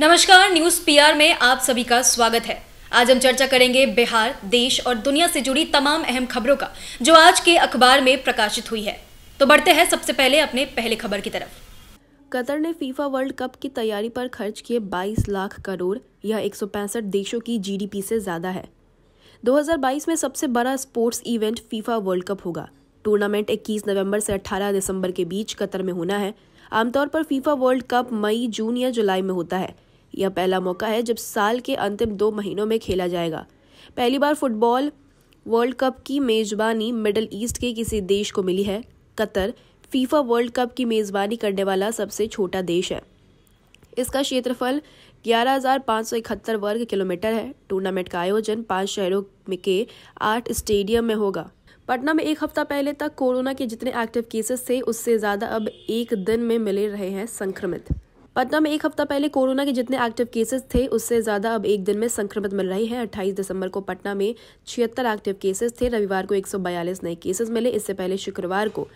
नमस्कार news PR में आप सभी का स्वागत है आज हम चर्चा करेंगे बिहार देश और दुनिया से जुड़ी तमाम अहम खबरों का जो आज के अखबार में प्रकाशित हुई है तो बढ़ते हैं सबसे पहले अपने पहले खबर की तरफ कतर ने फीफा वर्ल्ड कप की तैयारी पर खर्च किए 22 लाख करोड़ या एक देशों की जीडीपी से ज्यादा है 2022 में सबसे बड़ा sports event FIFA world cup होगा टूर्नामेंट 21 नवंबर से 18 दिसंबर के बीच कतर में होना है आमतौर पर फीफा वर्ल्ड कप मई जून या जुलाई में होता है यह पहला मौका है जब साल के अंतिम दो महीनों में खेला जाएगा पहली बार फुटबॉल वर्ल्ड कप की मेजबानी मिडल ईस्ट के किसी देश को मिली है कतर फीफा वर्ल्ड कप की मेज़बानी करने वाला सबसे छोटा देश है इसका क्षेत्रफल ग्यारह वर्ग किलोमीटर है टूर्नामेंट का आयोजन पांच शहरों में के आठ स्टेडियम में होगा पटना में एक हफ्ता पहले तक कोरोना के जितने एक्टिव केसेस थे उससे ज़्यादा अब एक दिन में मिले रहे हैं संक्रमित पटना में एक हफ्ता पहले कोरोना के जितने एक्टिव केसेस थे उससे ज्यादा अब एक दिन में संक्रमित मिल रहे हैं 28 दिसंबर को पटना में छिहत्तर एक्टिव केसेस थे रविवार को 142 नए केसेस मिले इससे पहले शुक्रवार को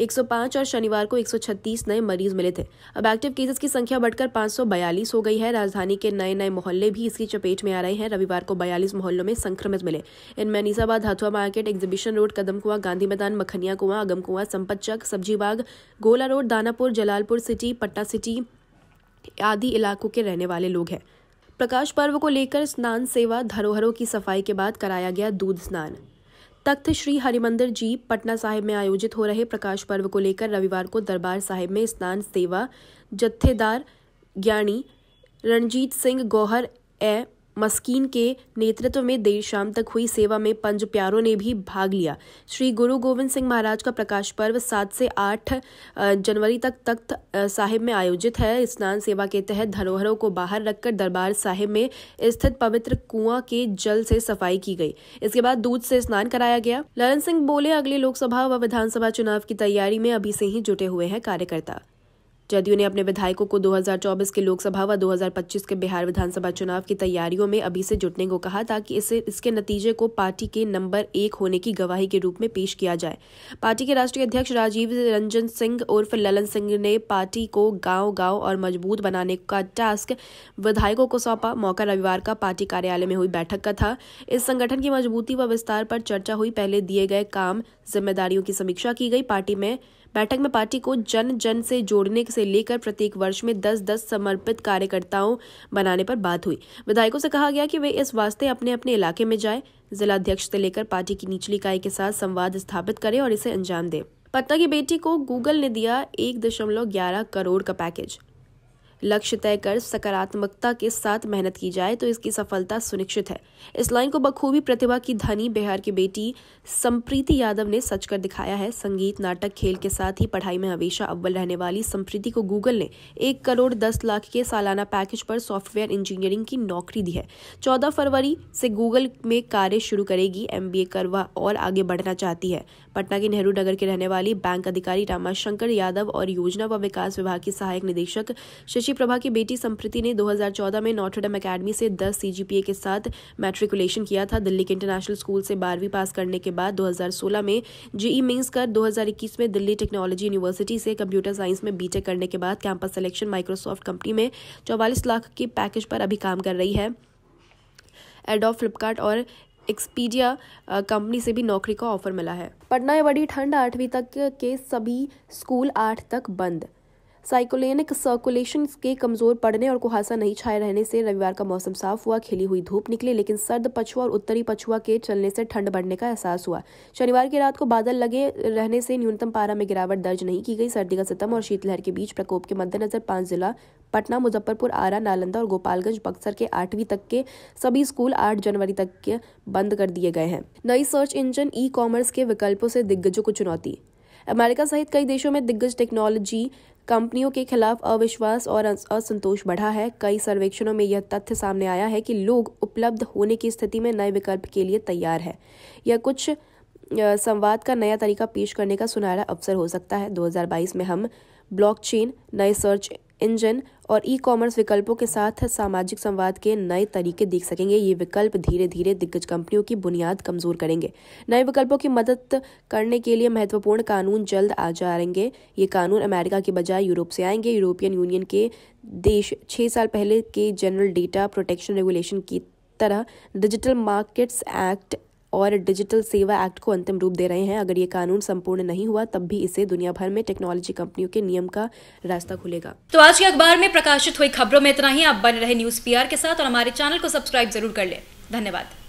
105 और शनिवार को 136 नए मरीज मिले थे अब एक्टिव केसेस की संख्या बढ़कर 542 हो गई है राजधानी के नए नए मोहल्ले भी इसकी चपेट में आ रहे हैं रविवार को 42 मोहल्लों में संक्रमित मिले इनमें Anisabad Hathua market exhibition road Kadam Kuan Gandhi मैदान मखनिया कुआ अगम कुआ संपत चक Sabzi Bagh Gola road Danapur Jalalpur city Patna city आदि इलाकों के रहने वाले लोग हैं प्रकाश पर्व को लेकर स्नान सेवा धरोहरों की सफाई के बाद कराया गया दूध स्नान तख्त श्री हरिमंदिर जी पटना साहिब में आयोजित हो रहे प्रकाश पर्व को लेकर रविवार को दरबार साहिब में स्नान सेवा जत्थेदार ज्ञानी रणजीत सिंह गौहर ए मस्कीन के नेतृत्व में देर शाम तक हुई सेवा में पंज प्यारों ने भी भाग लिया श्री गुरु गोविंद सिंह महाराज का प्रकाश पर्व सात से आठ जनवरी तक तख्त साहिब में आयोजित है स्नान सेवा के तहत धरोहरों को बाहर रखकर दरबार साहिब में स्थित पवित्र कुआं के जल से सफाई की गई इसके बाद दूध से स्नान कराया गया ललन सिंह बोले अगले लोकसभा व विधानसभा चुनाव की तैयारी में अभी से ही जुटे हुए हैं कार्यकर्ता जदयू ने अपने विधायकों को 2024 के लोकसभा व 2025 के बिहार विधानसभा चुनाव की तैयारियों में अभी से जुटने को कहा ताकि इसे इसके नतीजे को पार्टी के नंबर एक होने की गवाही के रूप में पेश किया जाए पार्टी के राष्ट्रीय अध्यक्ष राजीव रंजन सिंह उर्फ ललन सिंह ने पार्टी को गांव गांव और मजबूत बनाने का टास्क विधायकों को सौंपा मौका रविवार का पार्टी कार्यालय में हुई बैठक का था इस संगठन की मजबूती व विस्तार पर चर्चा हुई पहले दिए गए काम जिम्मेदारियों की समीक्षा की गई पार्टी में बैठक में पार्टी को जन जन से जोड़ने से लेकर प्रत्येक वर्ष में दस दस समर्पित कार्यकर्ताओं बनाने पर बात हुई विधायकों से कहा गया कि वे इस वास्ते अपने अपने इलाके में जाए जिलाध्यक्ष से लेकर पार्टी की निचली इकाई के साथ संवाद स्थापित करें और इसे अंजाम दें पत्ता की बेटी को गूगल ने दिया एक दशमलव ग्यारह करोड़ का पैकेज लक्ष्य तय कर सकारात्मकता के साथ मेहनत की जाए तो इसकी सफलता सुनिश्चित है इस लाइन को बखूबी प्रतिभा की धनी बिहार की बेटी संप्रीति यादव ने सच कर दिखाया है संगीत नाटक खेल के साथ ही पढ़ाई में हमेशा अव्वल रहने वाली संप्रीति को गूगल ने एक करोड़ दस लाख के सालाना पैकेज पर सॉफ्टवेयर इंजीनियरिंग की नौकरी दी है चौदह फरवरी से गूगल में कार्य शुरू करेगी एम करवा और आगे बढ़ना चाहती है पटना के नेहरू नगर की रहने वाली बैंक अधिकारी रामाशंकर यादव और योजना व विकास विभाग की सहायक निदेशक शशि प्रभा की बेटी संप्रीति ने 2014 में नॉटरडम अकेडमी से 10 सीजीपीए के साथ मैट्रिकुलेशन किया था दिल्ली के इंटरनेशनल स्कूल से बारहवीं पास करने के बाद 2016 में जीई मेन्स कर 2021 में दिल्ली टेक्नोलॉजी यूनिवर्सिटी से कंप्यूटर साइंस में बीटेक करने के बाद कैंपस सिलेक्शन माइक्रोसॉफ्ट कंपनी में चौवालीस लाख के पैकेज पर अभी काम कर रही है एडॉफ फ्लिपकार्ट और एक्सपीडिया कंपनी uh, से भी नौकरी का ऑफर मिला है पटना में बड़ी ठंड आठवीं तक के सभी स्कूल आठ तक बंद साइकोलेनिक सर्कुलेशन के कमजोर पड़ने और कुहासा नहीं छाए रहने से रविवार का मौसम साफ हुआ खिली हुई धूप निकली लेकिन सर्द पछुआ और उत्तरी पछुआ के चलने से ठंड बढ़ने का एहसास हुआ शनिवार की रात को बादल लगे रहने से न्यूनतम पारा में गिरावट दर्ज नहीं की गई सर्दी का सितम और शीतलहर के बीच प्रकोप के मद्देनजर पांच जिला पटना मुजफ्फरपुर आरा नालंदा और गोपालगंज बक्सर के आठवीं तक के सभी स्कूल आठ जनवरी तक के बंद कर दिए गए हैं नई सर्च इंजन ई कॉमर्स के विकल्पों से दिग्गजों को चुनौती अमेरिका सहित कई देशों में दिग्गज टेक्नोलॉजी कंपनियों के खिलाफ अविश्वास और असंतोष बढ़ा है कई सर्वेक्षणों में यह तथ्य सामने आया है कि लोग उपलब्ध होने की स्थिति में नए विकल्प के लिए तैयार है यह कुछ संवाद का नया तरीका पेश करने का सुनहरा अवसर हो सकता है 2022 में हम ब्लॉकचेन नए सर्च इंजन और ई कॉमर्स विकल्पों के साथ सामाजिक संवाद के नए तरीके देख सकेंगे ये विकल्प धीरे धीरे दिग्गज कंपनियों की बुनियाद कमजोर करेंगे नए विकल्पों की मदद करने के लिए महत्वपूर्ण कानून जल्द आ जाएंगे ये कानून अमेरिका के बजाय यूरोप से आएंगे यूरोपियन यूनियन के देश छह साल पहले के जनरल डेटा प्रोटेक्शन रेगुलेशन की तरह डिजिटल मार्केट्स एक्ट और डिजिटल सेवा एक्ट को अंतिम रूप दे रहे हैं अगर ये कानून संपूर्ण नहीं हुआ तब भी इसे दुनिया भर में टेक्नोलॉजी कंपनियों के नियम का रास्ता खुलेगा तो आज के अखबार में प्रकाशित हुई खबरों में इतना ही आप बने रहे न्यूज पी के साथ और हमारे चैनल को सब्सक्राइब जरूर कर ले धन्यवाद